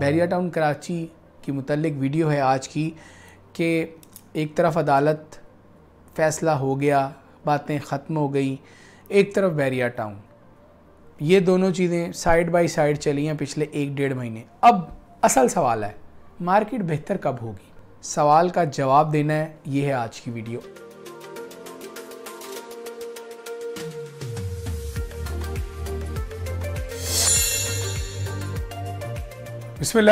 Bairiya town Karachi की मुतलक video है आज की कि एक तरफ अदालत फ़ैसला हो गया बातें ख़त्म हो गई एक तरफ बैरिया टाउन ये दोनों चीज़ें साइड बाय साइड चली हैं पिछले एक डेढ़ महीने अब असल सवाल है मार्केट बेहतर कब होगी सवाल का जवाब देना है ये है आज की वीडियो बसमीम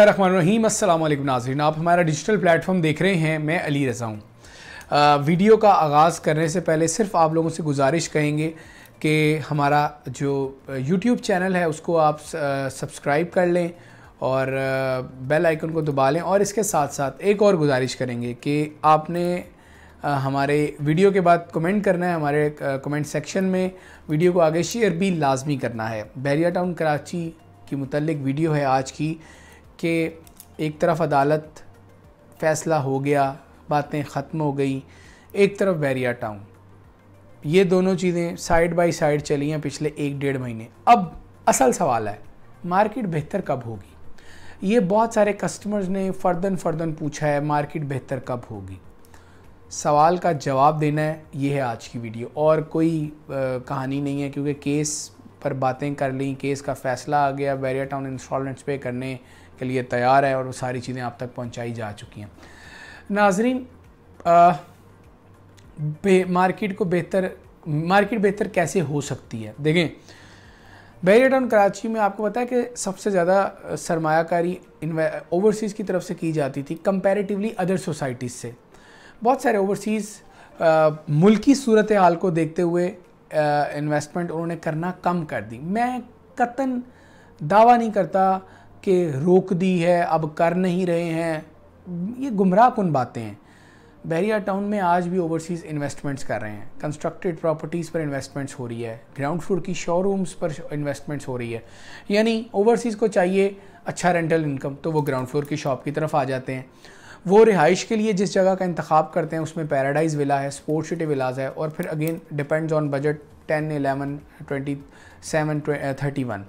अल्लाम नाजरीन आप हमारा डिजिटल प्लेटफॉर्म देख रहे हैं मैं अली रज़ा हूँ वीडियो का आगाज़ करने से पहले सिर्फ आप लोगों से गुजारिश कहेंगे कि हमारा जो यूट्यूब चैनल है उसको आप सब्सक्राइब कर लें और बेल आइकन को दबा लें और इसके साथ साथ एक और गुजारिश करेंगे कि आपने हमारे वीडियो के बाद कमेंट करना है हमारे कमेंट सेक्शन में वीडियो को आगे शेयर भी लाजमी करना है बैरिया टाउन कराची की मुतलिक वीडियो है आज की कि एक तरफ अदालत फ़ैसला हो गया बातें ख़त्म हो गई एक तरफ बैरिया टाउन ये दोनों चीज़ें साइड बाय साइड चली हैं पिछले एक डेढ़ महीने अब असल सवाल है मार्केट बेहतर कब होगी ये बहुत सारे कस्टमर्स ने फर्दन फर्दन पूछा है मार्केट बेहतर कब होगी सवाल का जवाब देना है ये है आज की वीडियो और कोई आ, कहानी नहीं है क्योंकि केस पर बातें कर ली केस का फैसला आ गया बैरिया टाउन इंस्टॉलमेंट्स पे करने के लिए तैयार है और वो सारी चीज़ें आप तक पहुंचाई जा चुकी हैं नाजरीन मार्केट को बेहतर मार्केट बेहतर कैसे हो सकती है देखें बैरिया टाउन कराची में आपको पता है कि सबसे ज़्यादा सरमाकारी ओवरसीज़ की तरफ से की जाती थी कंपैरेटिवली अदर सोसाइटीज़ से बहुत सारे ओवरसीज़ मुल्की सूरत हाल को देखते हुए इन्वेस्टमेंट उन्होंने करना कम कर दी मैं कतन दावा नहीं करता कि रोक दी है अब कर नहीं रहे हैं ये गुमराह कन बातें हैं बैरिया टाउन में आज भी ओवरसीज़ इन्वेस्टमेंट्स कर रहे हैं कंस्ट्रक्टेड प्रॉपर्टीज़ पर इन्वेस्टमेंट्स हो रही है ग्राउंड फ्लोर की शोरूम्स पर इन्वेस्टमेंट्स हो रही है यानी ओवरसीज़ को चाहिए अच्छा रेंटल इनकम तो वो ग्राउंड फ्लोर की शॉप की तरफ आ जाते हैं वो रिहाइश के लिए जिस जगह का इंतखब करते हैं उसमें पैराडाइज विला है स्पोर्ट्स सिटी विलाज है और फिर again depends on budget ten eleven twenty seven thirty one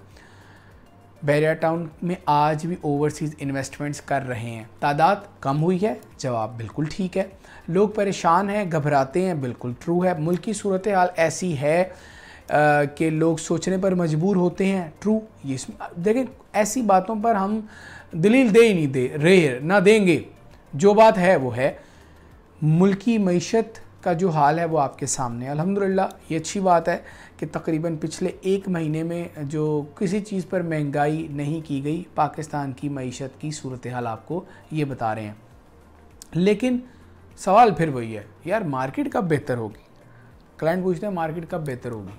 Bahria town में आज भी ओवरसीज़ इन्वेस्टमेंट्स कर रहे हैं तादाद कम हुई है जवाब बिल्कुल ठीक है लोग परेशान हैं घबराते हैं बिल्कुल ट्रू है मुल्क की सूरत हाल ऐसी है uh, कि लोग सोचने पर मजबूर होते हैं ट्रू ये देखें ऐसी बातों पर हम दलील दे ही नहीं दे रहे ना देंगे जो बात है वो है मुल्की मीशत का जो हाल है वो आपके सामने अलहमदिल्ला ये अच्छी बात है कि तकरीबन पिछले एक महीने में जो किसी चीज़ पर महंगाई नहीं की गई पाकिस्तान की मीशत की सूरत हाल आपको ये बता रहे हैं लेकिन सवाल फिर वही है यार मार्केट कब बेहतर होगी क्लाइंट पूछते हैं मार्केट कब बेहतर होगी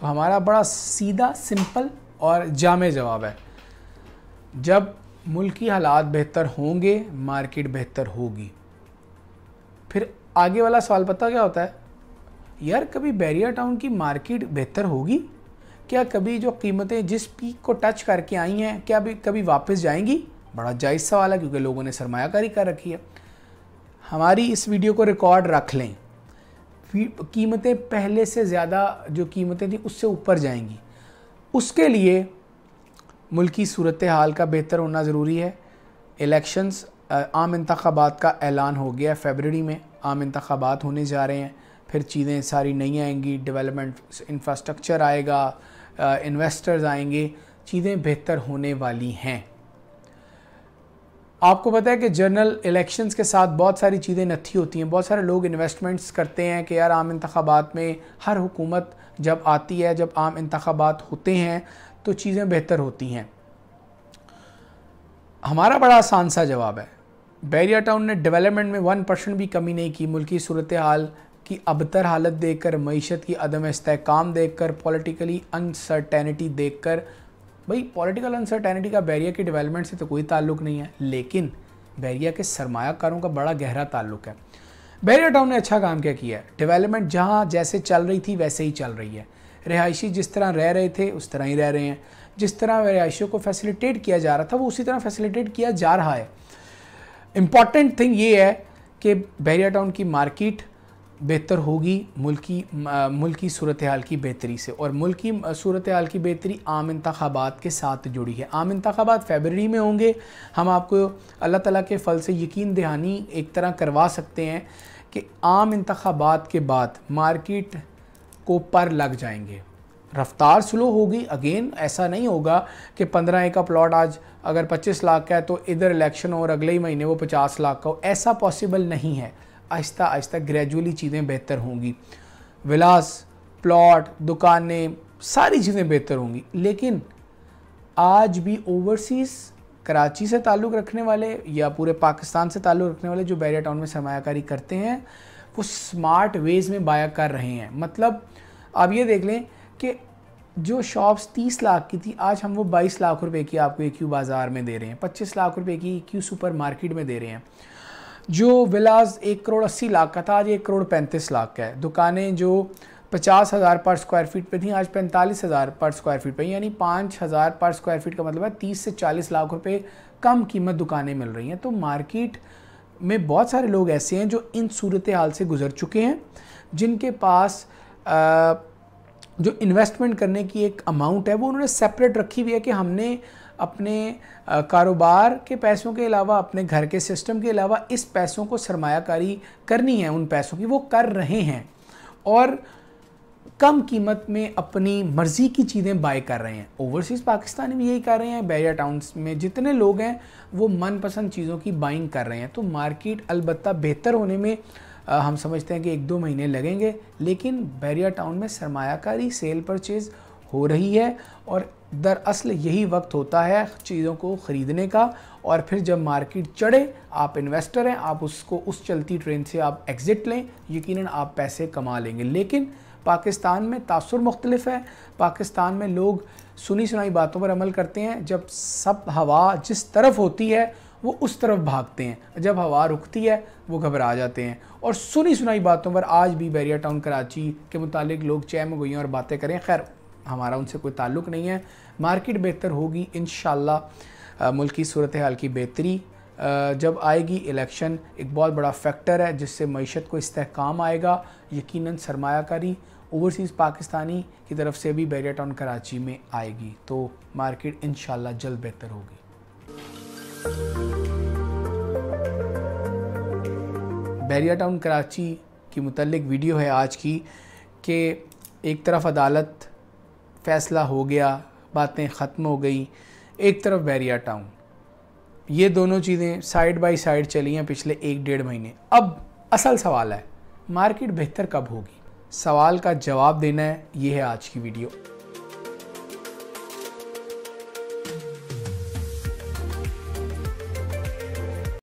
तो हमारा बड़ा सीधा सिंपल और जाम जवाब है जब मुल्क की हालात बेहतर होंगे मार्केट बेहतर होगी फिर आगे वाला सवाल पता क्या होता है यार कभी बैरियर टाउन की मार्केट बेहतर होगी क्या कभी जो कीमतें जिस पीक को टच करके आई हैं क्या अभी कभी वापस जाएंगी बड़ा जायज़ सवाल है क्योंकि लोगों ने सरमाकारी कर रखी है हमारी इस वीडियो को रिकॉर्ड रख लें कीमतें पहले से ज़्यादा जो कीमतें थी उससे ऊपर जाएंगी उसके लिए मुल्क की सूरत हाल का बेहतर होना ज़रूरी है इलेक्शंस आम इंतबात का ऐलान हो गया है फेबररी में आम इंतबात होने जा रहे हैं फिर चीज़ें सारी नहीं आएंगी डेवलपमेंट इंफ्रास्ट्रक्चर आएगा इन्वेस्टर्स आएंगे चीज़ें बेहतर होने वाली हैं आपको पता है कि जनरल इलेक्शंस के साथ बहुत सारी चीज़ें नथी होती हैं बहुत सारे लोग इन्वेस्टमेंट्स करते हैं कि यार आम इंतबात में हर हुकूमत जब आती है जब आम इंतबात होते हैं तो चीज़ें बेहतर होती हैं हमारा बड़ा आसान सा जवाब है बैरिया टाउन ने डेवलपमेंट में वन परसेंट भी कमी नहीं की मुल्की सूरत हाल की अबतर हालत देखकर मीशत की अदम इस्तेकाम देख कर पॉलिटिकली अनसर्टेनिटी देख कर भाई पॉलिटिकल अनसर्टेनिटी का बैरिया के डेवलपमेंट से तो कोई ताल्लुक नहीं है लेकिन बैरिया के सरमाकारों का बड़ा गहरा ताल्लुक है बैरिया टाउन ने अच्छा काम क्या किया है डेवलपमेंट जहाँ जैसे चल रही थी वैसे ही चल रही है रिहायशी जिस तरह रह रहे थे उस तरह ही रह रहे हैं जिस तरह रिहायशियों को फैसिलिटेट किया जा रहा था वो उसी तरह फैसिलिटेट किया जा रहा है इम्पॉर्टेंट थिंग ये है कि बैरिया टाउन की मार्किट बेहतर होगी मुल्क मुल्क की सूरत हाल की बेहतरी से और मुल्क की सूरत हाल की बेहतरी आम इंतबात के साथ जुड़ी है आम इंतबात फेबररी में होंगे हम आपको अल्लाह ताला के फल से यकीन दहानी एक तरह करवा सकते हैं कि आम इंतबात के बाद मार्केट को पर लग जाएंगे रफ्तार स्लो होगी अगेन ऐसा नहीं होगा कि पंद्रह ए का प्लॉट आज अगर पच्चीस लाख का है तो इधर इलेक्शन हो और अगले ही महीने वो पचास लाख का हो ऐसा पॉसिबल नहीं है आहिस्ता आहिस्ता ग्रेजुअली चीज़ें बेहतर होंगी विलास प्लॉट दुकानें सारी चीज़ें बेहतर होंगी लेकिन आज भी ओवरसीज़ कराची से ताल्लुक़ रखने वाले या पूरे पाकिस्तान से ताल्लुक़ रखने वाले जो बैरिया टाउन में सरमाकारी करते हैं को स्मार्ट वेज में बाया कर रहे हैं मतलब आप ये देख लें कि जो शॉप्स तीस लाख की थी आज हम वो बाईस लाख रुपए की आपको एक क्यू बाज़ार में दे रहे हैं पच्चीस लाख रुपए की क्यू सुपर मार्केट में दे रहे हैं जो विलाज एक करोड़ अस्सी लाख का था आज एक करोड़ पैंतीस लाख का है दुकानें जो पचास हज़ार पर स्क्वायर फीट पे थी आज पैंतालीस हज़ार पर स्क्वायर फीट पे यानी पाँच हज़ार पर स्क्वायर फीट का मतलब है तीस से चालीस लाख रुपये कम कीमत दुकानें मिल रही हैं तो मार्केट में बहुत सारे लोग ऐसे हैं जो इन सूरत हाल से गुज़र चुके हैं जिनके पास आ, जो इन्वेस्टमेंट करने की एक अमाउंट है वो उन्होंने सेपरेट रखी हुई है कि हमने अपने कारोबार के पैसों के अलावा अपने घर के सिस्टम के अलावा इस पैसों को सरमाकारी करनी है उन पैसों की वो कर रहे हैं और कम कीमत में अपनी मर्ज़ी की चीज़ें बाय कर रहे हैं ओवरसीज़ पाकिस्तान में यही कर रहे हैं बैरिया टाउन्स में जितने लोग हैं वो मनपसंद चीज़ों की बाइंग कर रहे हैं तो मार्केट अलबत् बेहतर होने में आ, हम समझते हैं कि एक दो महीने लगेंगे लेकिन बैरिया टाउन में सरमाकारी सेल परचेज़ हो रही है और दरअसल यही वक्त होता है चीज़ों को ख़रीदने का और फिर जब मार्केट चढ़े आप इन्वेस्टर हैं आप उसको उस चलती ट्रेन से आप एग्ज़िट लें यकीनन आप पैसे कमा लेंगे लेकिन पाकिस्तान में तासर मुख्तलफ है पाकिस्तान में लोग सुनी सुनाई बातों पर अमल करते हैं जब सब हवा जिस तरफ होती है वो उस तरफ भागते हैं जब हवा रुकती है वो घबरा जाते हैं और सुनी सुनाई बातों पर आज भी बैरिया टाउन कराची के मुतालिक लोग चय गई और बातें करें खैर हमारा उनसे कोई ताल्लुक नहीं है मार्केट बेहतर होगी इन मुल्क सूरत हाल की बेहतरी जब आएगी इलेक्शन एक बहुत बड़ा फैक्टर है जिससे मीशत को इस्तेकाम आएगा यकीनन सरमाकारी ओवरसीज़ पाकिस्तानी की तरफ से भी बैरिया टाउन कराची में आएगी तो मार्केट इन जल्द बेहतर होगी बैरिया टाउन कराची की मतलब वीडियो है आज की कि एक तरफ अदालत फ़ैसला हो गया बातें ख़त्म हो गई एक तरफ बैरिया टाउन ये दोनों चीज़ें साइड बाय साइड चली हैं पिछले एक डेढ़ महीने अब असल सवाल है मार्केट बेहतर कब होगी सवाल का जवाब देना है ये है आज की वीडियो